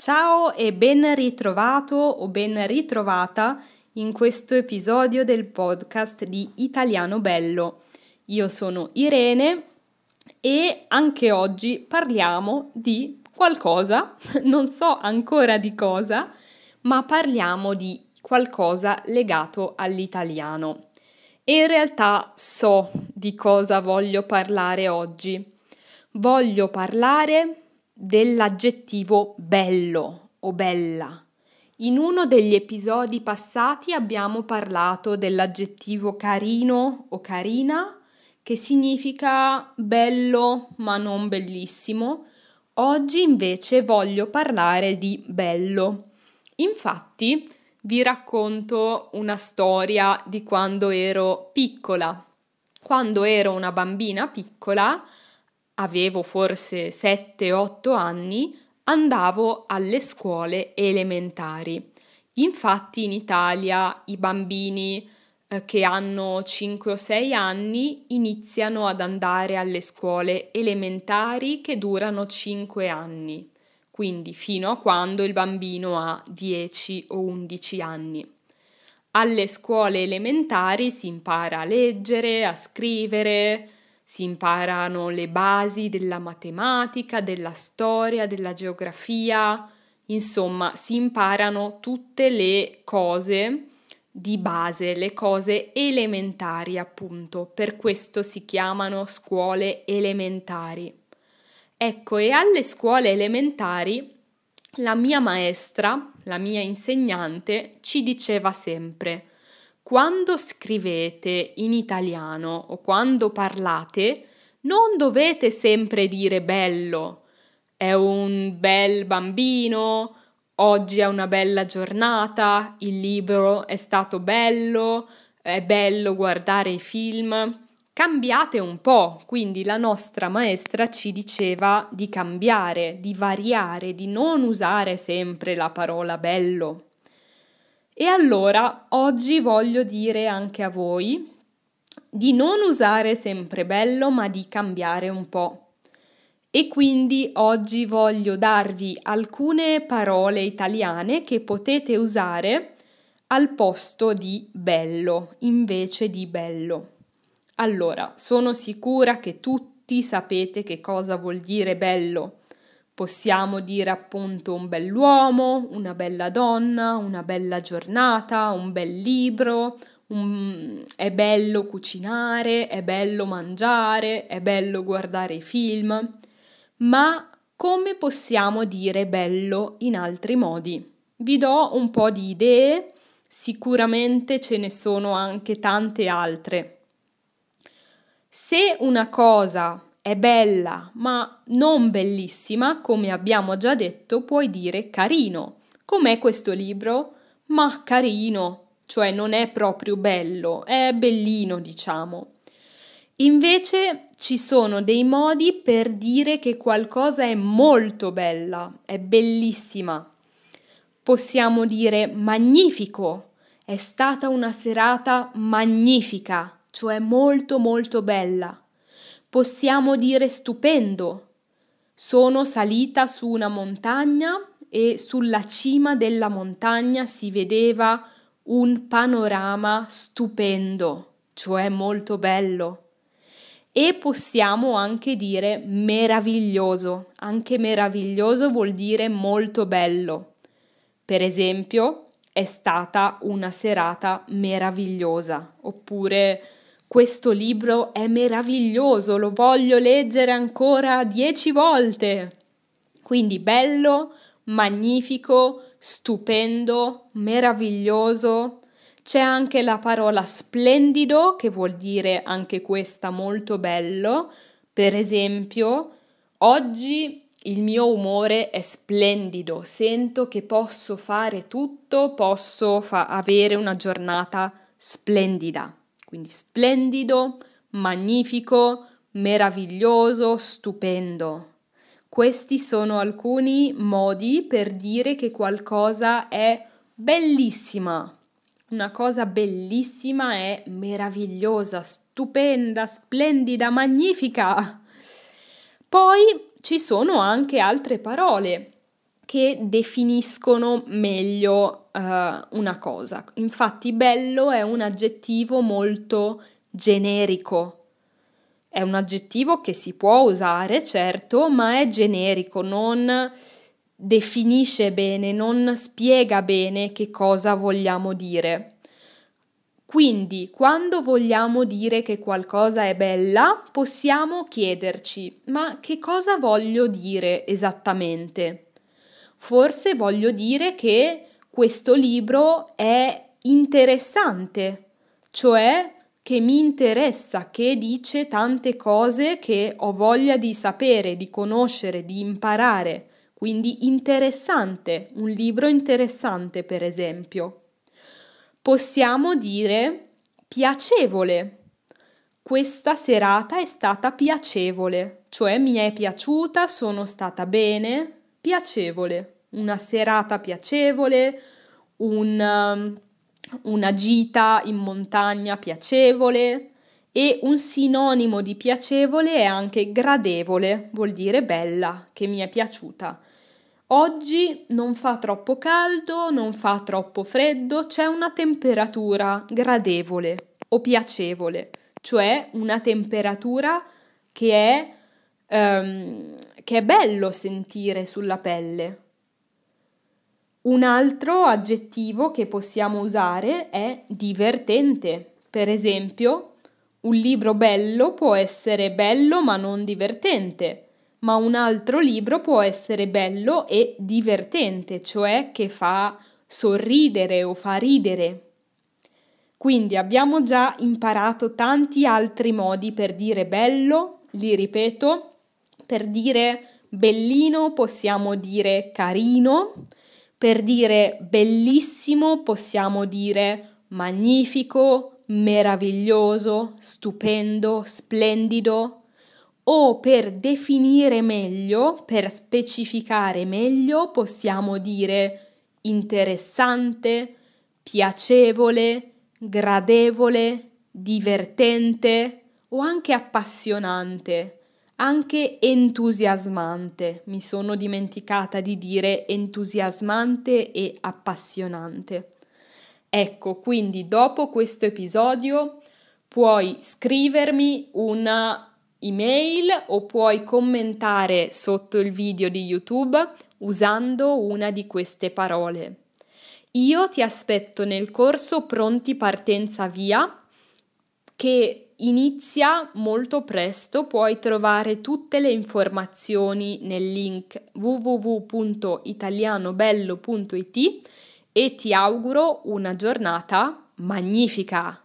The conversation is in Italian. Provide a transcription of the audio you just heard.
Ciao e ben ritrovato o ben ritrovata in questo episodio del podcast di Italiano Bello. Io sono Irene e anche oggi parliamo di qualcosa, non so ancora di cosa, ma parliamo di qualcosa legato all'italiano. E in realtà so di cosa voglio parlare oggi. Voglio parlare dell'aggettivo bello o bella. In uno degli episodi passati abbiamo parlato dell'aggettivo carino o carina, che significa bello ma non bellissimo. Oggi invece voglio parlare di bello. Infatti vi racconto una storia di quando ero piccola. Quando ero una bambina piccola, avevo forse 7-8 anni, andavo alle scuole elementari. Infatti in Italia i bambini eh, che hanno 5 o 6 anni iniziano ad andare alle scuole elementari che durano 5 anni, quindi fino a quando il bambino ha 10 o 11 anni. Alle scuole elementari si impara a leggere, a scrivere, si imparano le basi della matematica, della storia, della geografia, insomma si imparano tutte le cose di base, le cose elementari appunto, per questo si chiamano scuole elementari. Ecco, e alle scuole elementari la mia maestra, la mia insegnante, ci diceva sempre quando scrivete in italiano o quando parlate, non dovete sempre dire bello, è un bel bambino, oggi è una bella giornata, il libro è stato bello, è bello guardare i film. Cambiate un po', quindi la nostra maestra ci diceva di cambiare, di variare, di non usare sempre la parola bello. E allora oggi voglio dire anche a voi di non usare sempre bello ma di cambiare un po'. E quindi oggi voglio darvi alcune parole italiane che potete usare al posto di bello, invece di bello. Allora, sono sicura che tutti sapete che cosa vuol dire bello, Possiamo dire appunto un bell'uomo, una bella donna, una bella giornata, un bel libro, un... è bello cucinare, è bello mangiare, è bello guardare i film. Ma come possiamo dire bello in altri modi? Vi do un po' di idee, sicuramente ce ne sono anche tante altre. Se una cosa è bella, ma non bellissima, come abbiamo già detto, puoi dire carino. Com'è questo libro? Ma carino, cioè non è proprio bello, è bellino, diciamo. Invece ci sono dei modi per dire che qualcosa è molto bella, è bellissima. Possiamo dire magnifico, è stata una serata magnifica, cioè molto molto bella possiamo dire stupendo. Sono salita su una montagna e sulla cima della montagna si vedeva un panorama stupendo, cioè molto bello. E possiamo anche dire meraviglioso, anche meraviglioso vuol dire molto bello. Per esempio, è stata una serata meravigliosa, oppure questo libro è meraviglioso, lo voglio leggere ancora dieci volte. Quindi bello, magnifico, stupendo, meraviglioso. C'è anche la parola splendido, che vuol dire anche questa molto bello. Per esempio, oggi il mio umore è splendido, sento che posso fare tutto, posso fa- avere una giornata splendida. Quindi splendido, magnifico, meraviglioso, stupendo. Questi sono alcuni modi per dire che qualcosa è bellissima. Una cosa bellissima è meravigliosa, stupenda, splendida, magnifica. Poi ci sono anche altre parole che definiscono meglio uh, una cosa. Infatti bello è un aggettivo molto generico. È un aggettivo che si può usare, certo, ma è generico, non definisce bene, non spiega bene che cosa vogliamo dire. Quindi, quando vogliamo dire che qualcosa è bella, possiamo chiederci, ma che cosa voglio dire esattamente? Forse voglio dire che questo libro è interessante, cioè che mi interessa, che dice tante cose che ho voglia di sapere, di conoscere, di imparare. Quindi interessante, un libro interessante per esempio. Possiamo dire piacevole. Questa serata è stata piacevole, cioè mi è piaciuta, sono stata bene, piacevole, una serata piacevole, un, um, una gita in montagna piacevole e un sinonimo di piacevole è anche gradevole, vuol dire bella, che mi è piaciuta. Oggi non fa troppo caldo, non fa troppo freddo, c'è una temperatura gradevole o piacevole, cioè una temperatura che è, um, che è bello sentire sulla pelle. Un altro aggettivo che possiamo usare è divertente. Per esempio, un libro bello può essere bello ma non divertente, ma un altro libro può essere bello e divertente, cioè che fa sorridere o fa ridere. Quindi abbiamo già imparato tanti altri modi per dire bello, li ripeto, per dire bellino possiamo dire carino, per dire bellissimo possiamo dire magnifico, meraviglioso, stupendo, splendido. O per definire meglio, per specificare meglio, possiamo dire interessante, piacevole, gradevole, divertente o anche appassionante anche entusiasmante, mi sono dimenticata di dire entusiasmante e appassionante. Ecco, quindi dopo questo episodio puoi scrivermi una email o puoi commentare sotto il video di YouTube usando una di queste parole. Io ti aspetto nel corso Pronti Partenza Via che inizia molto presto, puoi trovare tutte le informazioni nel link www.italianobello.it e ti auguro una giornata magnifica!